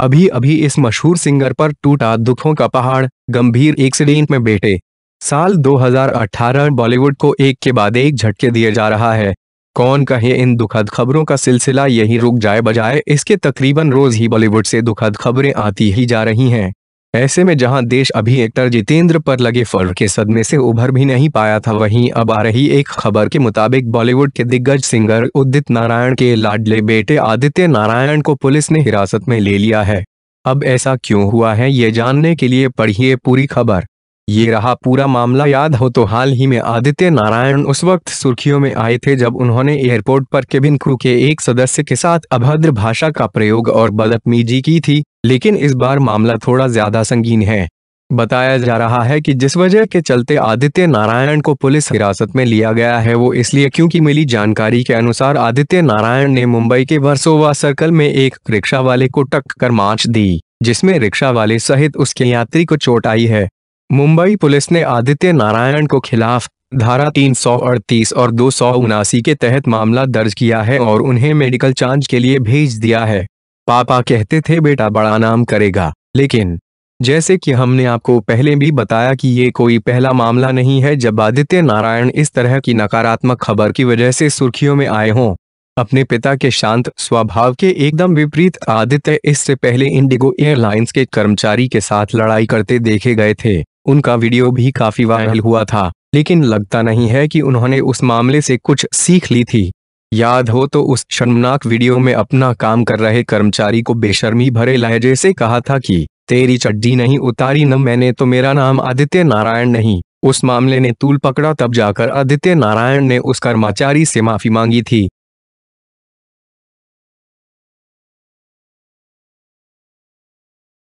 अभी अभी इस मशहूर सिंगर पर टूटा दुखों का पहाड़ गंभीर एक्सीडेंट में बेटे साल 2018 बॉलीवुड को एक के बाद एक झटके दिए जा रहा है कौन कहे इन दुखद खबरों का सिलसिला यही रुक जाए बजाय इसके तकरीबन रोज ही बॉलीवुड से दुखद खबरें आती ही जा रही हैं ऐसे में जहां देश अभी एक्टर जितेंद्र पर लगे फर्व के सदमे से उभर भी नहीं पाया था वहीं अब आ रही एक खबर के मुताबिक बॉलीवुड के दिग्गज सिंगर उदित नारायण के लाडले बेटे आदित्य नारायण को पुलिस ने हिरासत में ले लिया है अब ऐसा क्यों हुआ है ये जानने के लिए पढ़िए पूरी खबर ये रहा पूरा मामला याद हो तो हाल ही में आदित्य नारायण उस वक्त सुर्खियों में आए थे जब उन्होंने एयरपोर्ट पर केबिन क्रू के एक सदस्य के साथ अभद्र भाषा का प्रयोग और बदतमीजी की थी लेकिन इस बार मामला थोड़ा ज्यादा संगीन है बताया जा रहा है कि जिस वजह के चलते आदित्य नारायण को पुलिस हिरासत में लिया गया है वो इसलिए क्योंकि मिली जानकारी के अनुसार आदित्य नारायण ने मुंबई के वर्सोवा सर्कल में एक रिक्शा वाले को टक्कर मार्च दी जिसमें रिक्शा वाले सहित उसके यात्री को चोट आई है मुंबई पुलिस ने आदित्य नारायण को खिलाफ धारा तीन और दो के तहत मामला दर्ज किया है और उन्हें मेडिकल जांच के लिए भेज दिया है पापा कहते थे बेटा बड़ा नाम करेगा लेकिन जैसे कि हमने आपको पहले भी बताया कि ये कोई पहला मामला नहीं है जब आदित्य नारायण इस तरह की नकारात्मक खबर की वजह से सुर्खियों में आए हों अपने पिता के शांत स्वभाव के एकदम विपरीत आदित्य इससे पहले इंडिगो एयरलाइंस के कर्मचारी के साथ लड़ाई करते देखे गए थे उनका वीडियो भी काफी वायरल हुआ था लेकिन लगता नहीं है कि उन्होंने उस मामले से कुछ सीख ली थी याद हो तो उस शर्मनाक वीडियो में अपना काम कर रहे कर्मचारी को बेशर्मी भरे लहजे से कहा था कि तेरी चड्डी नहीं उतारी न मैंने तो मेरा नाम आदित्य नारायण नहीं उस मामले ने तूल पकड़ा तब जाकर आदित्य नारायण ने उस कर्मचारी से माफी मांगी थी